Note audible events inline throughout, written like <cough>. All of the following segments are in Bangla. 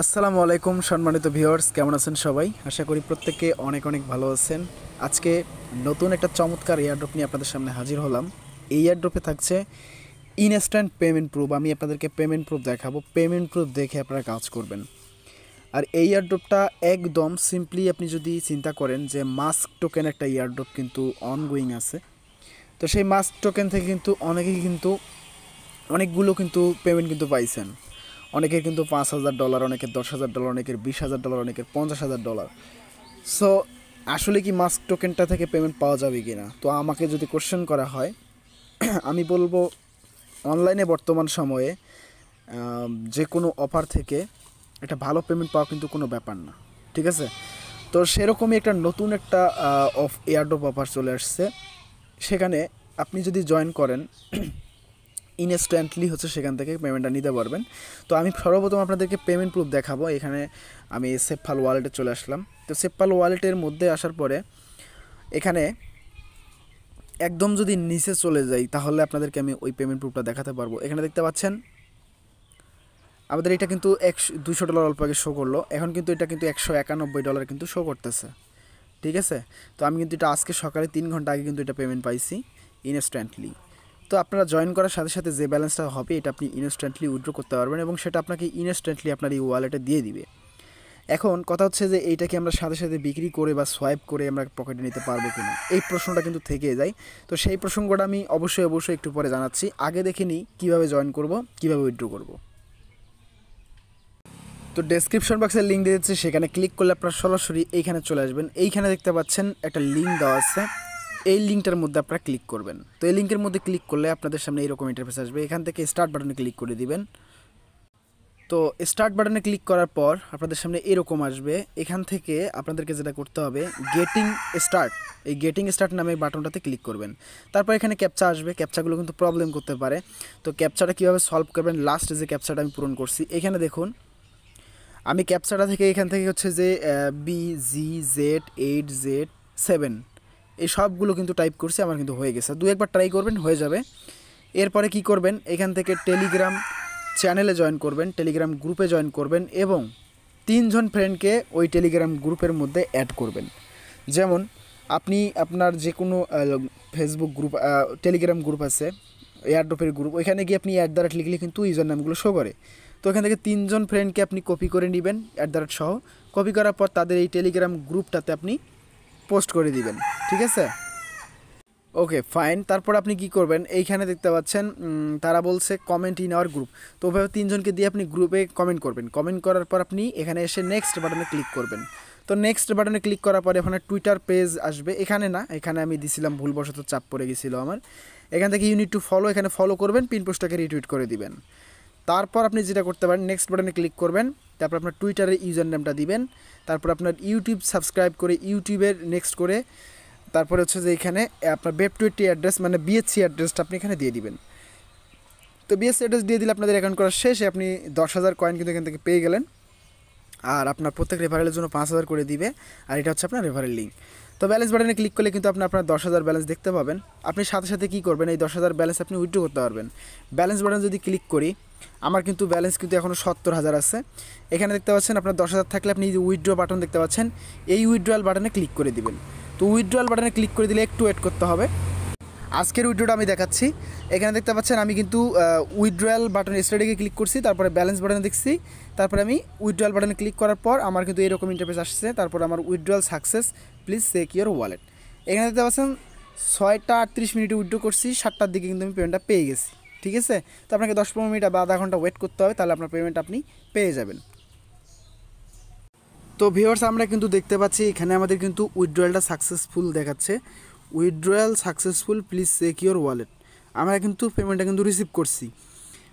আসসালামু আলাইকুম সম্মানিত ভিউয়ার্স কেমন আছেন সবাই আশা করি প্রত্যেকে অনেক অনেক ভালো আছেন আজকে নতুন একটা চমৎকার এয়ারড্রপ নিয়ে আপনাদের সামনে হাজির হলাম এই এয়ারড্রপে থাকছে ইনস্ট্যান্ট পেমেন্ট প্রুফ আমি আপনাদেরকে পেমেন্ট প্রুফ দেখাবো পেমেন্ট প্রুফ দেখে আপনারা কাজ করবেন আর এই এয়ারড্রপটা একদম সিম্পলি আপনি যদি চিন্তা করেন যে মাস্ক টোকেন একটা এয়ারড্রপ কিন্তু অনগোয়িং আছে তো সেই মাস্ক টোকেন থেকে কিন্তু অনেকেই কিন্তু অনেকগুলো কিন্তু পেমেন্ট কিন্তু পাইছেন অনেকের কিন্তু পাঁচ হাজার ডলার অনেকের দশ হাজার ডলার অনেকের বিশ হাজার ডলার অনেকের পঞ্চাশ হাজার ডলার সো আসলে কি মাস্ক টোকেনটা থেকে পেমেন্ট পাওয়া যাবে কি না তো আমাকে যদি কোশ্চেন করা হয় <clears throat> আমি বলবো অনলাইনে বর্তমান সময়ে যে কোনো অফার থেকে একটা ভালো পেমেন্ট পাওয়া কিন্তু কোনো ব্যাপার না ঠিক আছে তো সেরকমই একটা নতুন একটা অফ এয়ারডোপ অফার চলে আসছে সেখানে আপনি যদি জয়েন করেন <clears throat> ইনস্ট্যান্টলি হচ্ছে সেখান থেকে পেমেন্টটা নিতে পারবেন তো আমি সর্বপ্রথম আপনাদেরকে পেমেন্ট প্রুফ দেখাবো এখানে আমি সেফাল ওয়ালেটে চলে আসলাম তো সেফাল ওয়ালেটের মধ্যে আসার পরে এখানে একদম যদি নিচে চলে যাই তাহলে আপনাদেরকে আমি ওই পেমেন্ট প্রুফটা দেখাতে পারবো এখানে দেখতে পাচ্ছেন আমাদের এটা কিন্তু একশো দুশো ডলার অল্প আগে শো করলো এখন কিন্তু এটা কিন্তু একশো একানব্বই ডলার কিন্তু শো করতেছে ঠিক আছে তো আমি কিন্তু এটা আজকে সকালে তিন ঘন্টা আগে কিন্তু এটা পেমেন্ট পাইছি ইনস্ট্যান্টলি তো আপনারা জয়েন করার সাথে সাথে যে ব্যালেন্সটা হবে এটা আপনি ইনস্ট্যান্টলি উইড্রো করতে পারবেন এবং সেটা আপনাকে ইনস্ট্যান্টলি আপনার এই ওয়ালেটে দিয়ে দিবে এখন কথা হচ্ছে যে এইটাকে আমরা সাথে সাথে বিক্রি করে বা সোয়াইপ করে আমরা পকেটে নিতে পারবো কিনা এই প্রশ্নটা কিন্তু থেকে যায় তো সেই প্রসঙ্গটা আমি অবশ্যই অবশ্যই একটু পরে জানাচ্ছি আগে দেখে নিই কীভাবে জয়েন করব কিভাবে উইড্রো করব তো ডেসক্রিপশন বক্সের লিঙ্ক দিয়ে দিচ্ছে সেখানে ক্লিক করলে আপনারা সরাসরি এইখানে চলে আসবেন এইখানে দেখতে পাচ্ছেন একটা লিঙ্ক দেওয়া আছে এই লিঙ্কটার মধ্যে আপনারা ক্লিক করবেন তো এই লিঙ্কের মধ্যে ক্লিক করলে আপনাদের সামনে এরকম ইন্টারফেস আসবে এখান থেকে স্টার্ট বাটনে ক্লিক করে দিবেন তো স্টার্ট বাটনে ক্লিক করার পর আপনাদের সামনে এরকম আসবে এখান থেকে আপনাদেরকে যেটা করতে হবে গেটিং স্টার্ট এই গেটিং স্টার্ট নামে বাটনটাতে ক্লিক করবেন তারপর এখানে ক্যাপচা আসবে ক্যাপচাগুলো কিন্তু প্রবলেম করতে পারে তো ক্যাপচাটা কীভাবে সলভ করবেন লাস্ট যে ক্যাপচাটা আমি পূরণ করছি এখানে দেখুন আমি ক্যাপচাটা থেকে এখান থেকে হচ্ছে যে B G Z eight Z seven এই সবগুলো কিন্তু টাইপ করছি আমার কিন্তু হয়ে গেছে দু একবার ট্রাই করবেন হয়ে যাবে এরপরে কি করবেন এখান থেকে টেলিগ্রাম চ্যানেলে জয়েন করবেন টেলিগ্রাম গ্রুপে জয়েন করবেন এবং তিনজন ফ্রেন্ডকে ওই টেলিগ্রাম গ্রুপের মধ্যে অ্যাড করবেন যেমন আপনি আপনার যে কোনো ফেসবুক গ্রুপ টেলিগ্রাম গ্রুপ আছে এয়ারড্রপের গ্রুপ ওইখানে গিয়ে আপনি অ্যাট দ্য রেট লিখলে কিন্তু ইউজার নামগুলো শো করে তো এখান থেকে তিনজন ফ্রেন্ডকে আপনি কপি করে নেবেন অ্যাট দ্য রেট সহ কপি করার পর তাদের এই টেলিগ্রাম গ্রুপটাতে আপনি পোস্ট করে দিবেন ঠিক আছে ওকে ফাইন তারপর আপনি কি করবেন এইখানে দেখতে পাচ্ছেন তারা বলছে কমেন্ট ইন আওয়ার গ্রুপ তো ওভাবে তিনজনকে দিয়ে আপনি গ্রুপে কমেন্ট করবেন কমেন্ট করার পর আপনি এখানে এসে নেক্সট বাটনে ক্লিক করবেন তো নেক্সট বাটনে ক্লিক করার পর এখানে টুইটার পেজ আসবে এখানে না এখানে আমি দিছিলাম ভুলবশত চাপ পড়ে গেছিলো আমার এখান থেকে ইউনিট টু ফলো এখানে ফলো করবেন পিন পোস্টটাকে রিটুইট করে দিবেন তারপর আপনি যেটা করতে পারেন নেক্সট বাটনে ক্লিক করবেন তারপর আপনার টুইটারের ইউজার নামটা দিবেন তারপর আপনার ইউটিউব সাবস্ক্রাইব করে ইউটিউবের নেক্সট করে তারপরে হচ্ছে যে এখানে আপনার বেব টুয়েটি অ্যাড্রেস মানে বিএসসি অ্যাড্রেসটা আপনি এখানে দিয়ে দিবেন তো বিএসসি অ্যাড্রেস দিয়ে দিলে আপনাদের অ্যাকাউন্ট করার শেষে আপনি দশ হাজার কয়েন কিন্তু এখান থেকে পেয়ে গেলেন আর আপনার প্রত্যেক রেফারেলের জন্য পাঁচ হাজার করে দিবে আর এটা হচ্ছে আপনার রেফারেল লিঙ্ক তো ব্যালেন্স বাটনে ক্লিক করলে কিন্তু আপনি আপনার দশ হাজার ব্যালেন্স দেখতে পাবেন আপনি সাথে সাথে কী করবেন এই দশ হাজার ব্যালেন্স আপনি উইথড্র করতে পারবেন ব্যালেন্স বাটন যদি ক্লিক করি আমার কিন্তু ব্যালেন্স কিন্তু এখনও সত্তর হাজার আছে এখানে দেখতে পাচ্ছেন আপনার দশ হাজার থাকলে আপনি যে উইথড্র বাটন দেখতে পাচ্ছেন এই উইথড্রয়াল বাটনে ক্লিক করে দিবেন তো উইথড্রয়াল বাটনে ক্লিক করে দিলে একটু ওয়েট করতে হবে আজকের উইথড্রোটা আমি দেখাচ্ছি এখানে দেখতে পাচ্ছেন আমি কিন্তু উইথড্রয়াল বাটন স্টাডিকে ক্লিক করছি তারপরে ব্যালেন্স বাটনে দেখছি তারপরে আমি উইথড্রয়াল বাটনে ক্লিক করার পর আমার কিন্তু এরকম ইন্টারফেস আসছে তারপর আমার withdrawal success please check your wallet এখানে দেখতে পাচ্ছেন ছয়টা আটত্রিশ মিনিটে উইথড্রো করছি সাতটার দিকে কিন্তু আমি পেমেন্টটা পেয়ে গেছি ঠিক আছে তো আপনাকে দশ পনেরো মিনিট বা আধা ঘন্টা ওয়েট করতে হবে তাহলে আপনার পেমেন্ট আপনি পেয়ে যাবেন তো ভিওর্স আমরা কিন্তু দেখতে পাচ্ছি এখানে আমাদের কিন্তু উইথড্রয়ালটা সাকসেসফুল দেখাচ্ছে withdrawal successful please check your wallet আমরা কিন্তু পেমেন্টটা কিন্তু রিসিভ করছি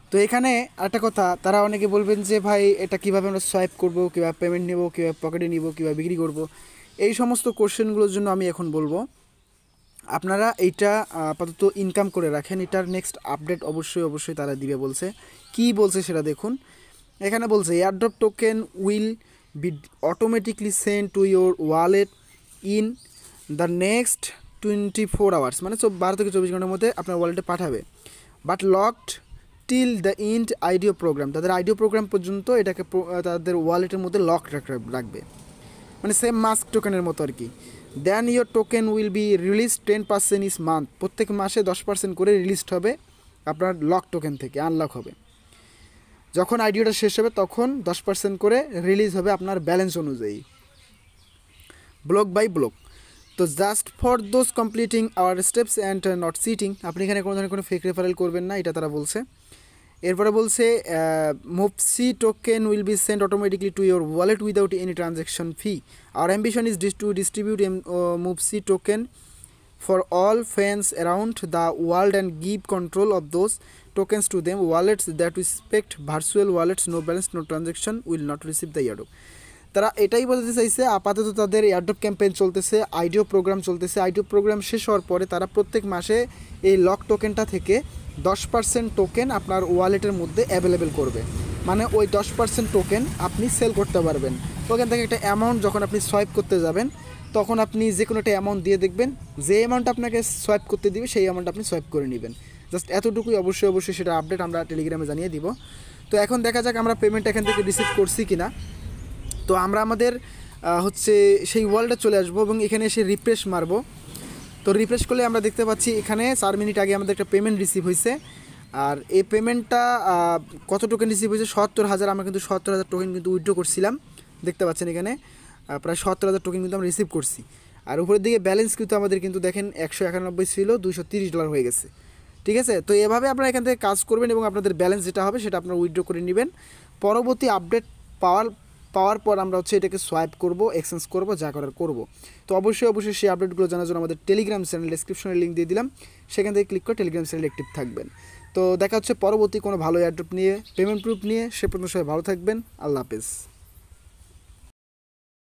তো এখানে একটা কথা তারা অনেকে বলবেন যে ভাই এটা কিভাবে আমরা সোয়াইপ করব কিভাবে পেমেন্ট নেবো কীভাবে পকেটে নিব কীভাবে বিক্রি করব এই সমস্ত কোশ্চেনগুলোর জন্য আমি এখন বলবো আপনারা এইটা আপাতত ইনকাম করে রাখেন এটার নেক্সট আপডেট অবশ্যই অবশ্যই তারা দিবে বলছে কি বলছে সেটা দেখুন এখানে বলছে airdrop token will be automatically send to your wallet in the next twenty four hours মানে বারো থেকে চব্বিশ ঘন্টার মধ্যে আপনার ওয়ালেটে পাঠাবে but locked till the end IDO program তাদের আইডিও প্রোগ্রাম পর্যন্ত এটাকে তাদের ওয়ালেটের মধ্যে লক রাখবে মানে সেম মাস্ক টোকেনের মতো আর কি then your token will be release ten percent each month প্রত্যেক মাসে দশ পার্সেন্ট করে রিলিজড হবে আপনার লক টোকেন থেকে আনলক হবে যখন আইডিওটা শেষ হবে তখন দশ পার্সেন্ট করে রিলিজ হবে আপনার ব্যালেন্স অনুযায়ী ব্লক বাই ব্লক তো just for those completing our steps and not cheating আপনি এখানে কোনো ধরনের কোনো ফেক রেফারেল করবেন না এটা তারা বলছে এরপরে বলছে মুফসি token will be send automatically to your wallet without any transaction fee আর অ্যাম্বিশন ইজ টু ডিস্ট্রিবিউট মুফসি token for all fans around the world and give control of those tokens to them wallets that respect virtual wallets no balance no transaction will not receive the airdrop তারা এটাই বলতে চাইছে আপাতত তাদের এয়ারড্রপ ক্যাম্পেইন চলতেছে আইডিও প্রোগ্রাম চলতেছে আইডিও প্রোগ্রাম শেষ হওয়ার পরে তারা প্রত্যেক মাসে এই লক টোকেনটা থেকে দশ পার্সেন্ট টোকেন আপনার ওয়ালেটের মধ্যে অ্যাভেলেবেল করবে মানে ওই দশ পার্সেন্ট টোকেন আপনি সেল করতে পারবেন ওখান থেকে একটা অ্যামাউন্ট যখন আপনি সোয়াইপ করতে যাবেন তখন আপনি যে কোনো একটা অ্যামাউন্ট দিয়ে দেখবেন যে অ্যামাউন্ট আপনাকে সোয়াইপ করতে দিবে সেই অ্যামাউন্ট আপনি সোয়াইপ করে নেবেন জাস্ট এতটুকুই অবশ্যই অবশ্যই সেটা আপডেট আমরা টেলিগ্রামে জানিয়ে দিব তো এখন দেখা যাক আমরা পেমেন্ট এখান থেকে রিসিভ করছি কি না তো আমরা আমাদের হচ্ছে সেই ওয়ালটা চলে আসবো এবং এখানে এসে রিফ্রেশ মারবো তো রিফ্রেশ করলে আমরা দেখতে পাচ্ছি এখানে চার মিনিট আগে আমাদের একটা পেমেন্ট রিসিভ হয়েছে আর এই পেমেন্টটা কত টোকেন রিসিভ হয়েছে সত্তর হাজার আমরা কিন্তু সত্তর হাজার টোকেন কিন্তু উইড্রো করছিলাম দেখতে পাচ্ছেন এখানে প্রায় সত্তর হাজার টোকেন কিন্তু আমরা রিসিভ করছি আর উপরের দিকে ব্যালেন্স কিন্তু আমাদের কিন্তু দেখেন একশো একানব্বই ছিল দুশো তিরিশ ডলার হয়ে গেছে ঠিক আছে তো এভাবে আপনারা এখান থেকে কাজ করবেন এবং আপনাদের ব্যালেন্স যেটা হবে সেটা আপনারা উইড্রো করে নেবেন পরবর্তী আপডেট পাওয়ার পাওয়ার পর আমরা হচ্ছে এটাকে সোয়াইপ করব এক্সচেঞ্জ করব যা করার করব তো অবশ্যই অবশ্যই সেই আপডেটগুলো জানার জন্য আমাদের টেলিগ্রাম চ্যানেল ডিসক্রিপশনে লিঙ্ক দিয়ে দিলাম সেখান থেকে ক্লিক করে টেলিগ্রাম চ্যানেল অ্যাক্টিভ থাকবেন তো দেখা হচ্ছে পরবর্তী কোনো ভালো অ্যাড্রুপ নিয়ে পেমেন্ট প্রুফ নিয়ে সে পর্যন্ত সবাই ভালো থাকবেন আল্লাহ হাফেজ